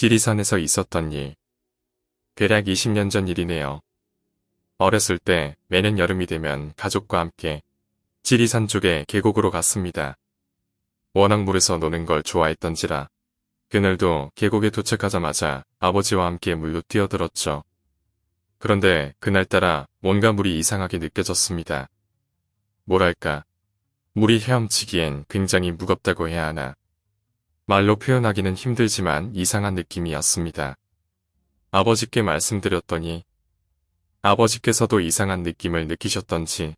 지리산에서 있었던 일. 대략 20년 전 일이네요. 어렸을 때 매년 여름이 되면 가족과 함께 지리산 쪽에 계곡으로 갔습니다. 워낙 물에서 노는 걸 좋아했던지라 그날도 계곡에 도착하자마자 아버지와 함께 물로 뛰어들었죠. 그런데 그날따라 뭔가 물이 이상하게 느껴졌습니다. 뭐랄까 물이 헤엄치기엔 굉장히 무겁다고 해야 하나 말로 표현하기는 힘들지만 이상한 느낌이었습니다. 아버지께 말씀드렸더니 아버지께서도 이상한 느낌을 느끼셨던지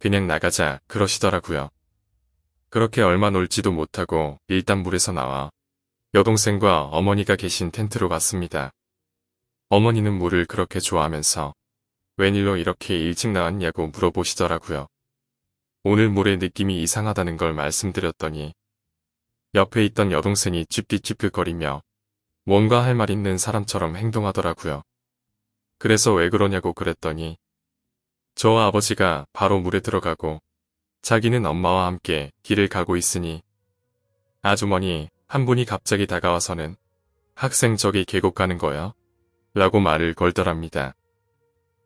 그냥 나가자 그러시더라고요. 그렇게 얼마 놀지도 못하고 일단 물에서 나와 여동생과 어머니가 계신 텐트로 갔습니다. 어머니는 물을 그렇게 좋아하면서 웬일로 이렇게 일찍 나왔냐고 물어보시더라고요. 오늘 물의 느낌이 이상하다는 걸 말씀드렸더니 옆에 있던 여동생이 찝깃찝극거리며 뭔가 할 말 있는 사람처럼 행동하더라고요. 그래서 왜 그러냐고 그랬더니 저 아버지가 바로 물에 들어가고 자기는 엄마와 함께 길을 가고 있으니 아주머니 한 분이 갑자기 다가와서는 학생 저기 계곡 가는 거야 라고 말을 걸더랍니다.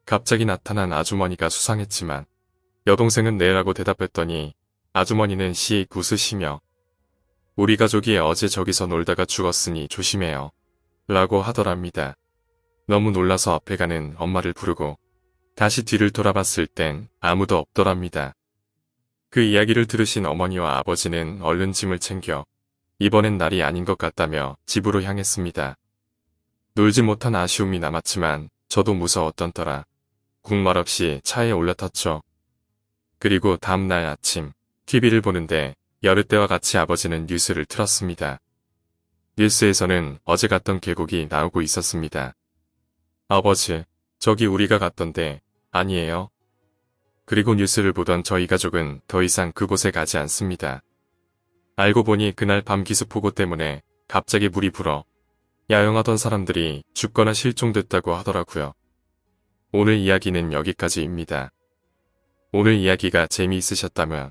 갑자기 나타난 아주머니가 수상했지만 여동생은 네라고 대답했더니 아주머니는 시구스시며 우리 가족이 어제 저기서 놀다가 죽었으니 조심해요. 라고 하더랍니다. 너무 놀라서 앞에 가는 엄마를 부르고 다시 뒤를 돌아봤을 땐 아무도 없더랍니다. 그 이야기를 들으신 어머니와 아버지는 얼른 짐을 챙겨 이번엔 날이 아닌 것 같다며 집으로 향했습니다. 놀지 못한 아쉬움이 남았지만 저도 무서웠던 터라 국말 없이 차에 올라탔죠. 그리고 다음날 아침 TV를 보는데 여느 때와 같이 아버지는 뉴스를 틀었습니다. 뉴스에서는 어제 갔던 계곡이 나오고 있었습니다. 아버지, 저기 우리가 갔던데 아니에요. 그리고 뉴스를 보던 저희 가족은 더 이상 그곳에 가지 않습니다. 알고 보니 그날 밤기습폭고 때문에 갑자기 물이 불어 야영하던 사람들이 죽거나 실종됐다고 하더라고요. 오늘 이야기는 여기까지입니다. 오늘 이야기가 재미있으셨다면